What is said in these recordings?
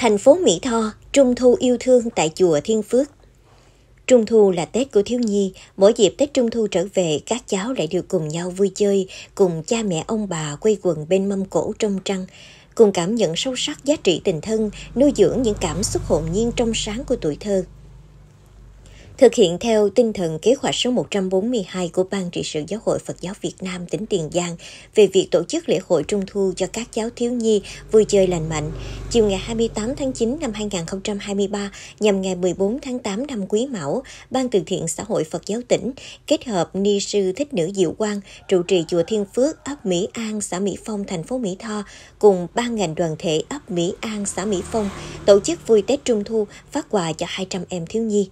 thành phố Mỹ Tho, Trung thu yêu thương tại chùa Thiên Phước. Trung thu là Tết của thiếu nhi, mỗi dịp Tết Trung thu trở về, các cháu lại được cùng nhau vui chơi, cùng cha mẹ ông bà quây quần bên mâm cổ trong trăng, cùng cảm nhận sâu sắc giá trị tình thân, nuôi dưỡng những cảm xúc hồn nhiên trong sáng của tuổi thơ thực hiện theo tinh thần kế hoạch số 142 của Ban trị sự Giáo hội Phật giáo Việt Nam tỉnh Tiền Giang về việc tổ chức lễ hội Trung thu cho các cháu thiếu nhi vui chơi lành mạnh. Chiều ngày 28 tháng 9 năm 2023 nhằm ngày 14 tháng 8 năm Quý Mão, Ban từ thiện xã hội Phật giáo tỉnh kết hợp ni sư thích nữ Diệu Quang trụ trì chùa Thiên Phước, ấp Mỹ An, xã Mỹ Phong, thành phố Mỹ Tho cùng ban ngành đoàn thể ấp Mỹ An, xã Mỹ Phong tổ chức vui Tết Trung thu phát quà cho 200 em thiếu nhi.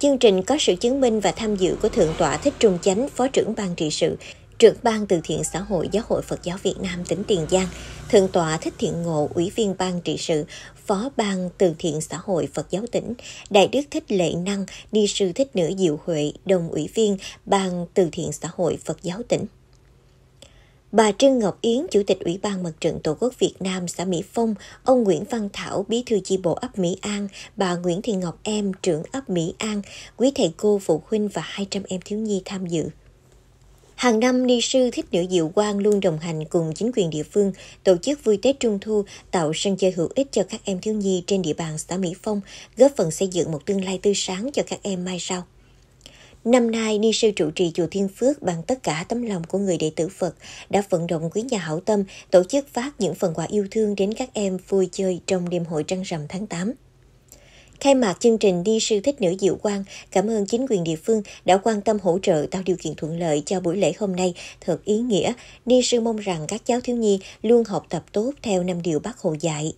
Chương trình có sự chứng minh và tham dự của Thượng tọa Thích Trung Chánh, Phó trưởng Ban trị sự, trưởng Ban từ thiện xã hội Giáo hội Phật giáo Việt Nam tỉnh Tiền Giang, Thượng tọa Thích Thiện Ngộ, Ủy viên Ban trị sự, Phó Ban từ thiện xã hội Phật giáo tỉnh, Đại đức Thích Lệ Năng, Ni sư Thích Nữ Diệu Huệ, đồng ủy viên Ban từ thiện xã hội Phật giáo tỉnh. Bà Trương Ngọc Yến, Chủ tịch Ủy ban Mặt trận Tổ quốc Việt Nam xã Mỹ Phong, ông Nguyễn Văn Thảo, Bí thư chi bộ ấp Mỹ An, bà Nguyễn Thị Ngọc Em, trưởng ấp Mỹ An, quý thầy cô, phụ huynh và 200 em thiếu nhi tham dự. Hàng năm, ni sư Thích Nữ Diệu Quang luôn đồng hành cùng chính quyền địa phương tổ chức vui Tết Trung Thu, tạo sân chơi hữu ích cho các em thiếu nhi trên địa bàn xã Mỹ Phong, góp phần xây dựng một tương lai tươi sáng cho các em mai sau. Năm nay, ni sư trụ trì chùa Thiên Phước bằng tất cả tấm lòng của người đệ tử Phật đã vận động quý nhà hảo tâm tổ chức phát những phần quà yêu thương đến các em vui chơi trong đêm hội trăng rằm tháng 8. Khai mạc chương trình Đi sư thích nữ Diệu Quang, cảm ơn chính quyền địa phương đã quan tâm hỗ trợ tạo điều kiện thuận lợi cho buổi lễ hôm nay thật ý nghĩa. Ni sư mong rằng các cháu thiếu nhi luôn học tập tốt theo năm điều bác Hồ dạy.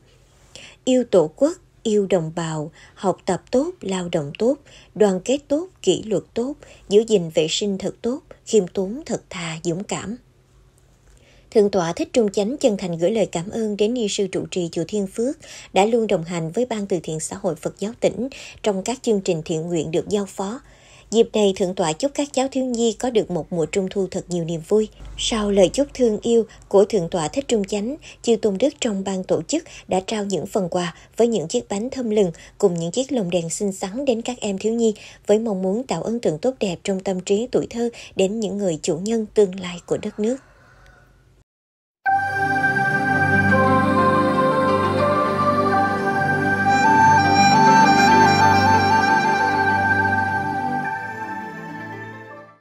Yêu Tổ quốc, yêu đồng bào, học tập tốt, lao động tốt, đoàn kết tốt, kỷ luật tốt, giữ gìn vệ sinh thật tốt, khiêm tốn thật thà, dũng cảm. Thượng tọa Thích Trung Chánh chân thành gửi lời cảm ơn đến ni sư trụ trì chùa Thiên Phước đã luôn đồng hành với Ban từ thiện xã hội Phật giáo tỉnh trong các chương trình thiện nguyện được giao phó. Dịp này Thượng tọa chúc các cháu thiếu nhi có được một mùa trung thu thật nhiều niềm vui. Sau lời chúc thương yêu của Thượng tọa Thích Trung Chánh, Chư Tôn Đức trong ban tổ chức đã trao những phần quà với những chiếc bánh thơm lừng cùng những chiếc lồng đèn xinh xắn đến các em thiếu nhi với mong muốn tạo ấn tượng tốt đẹp trong tâm trí tuổi thơ đến những người chủ nhân tương lai của đất nước.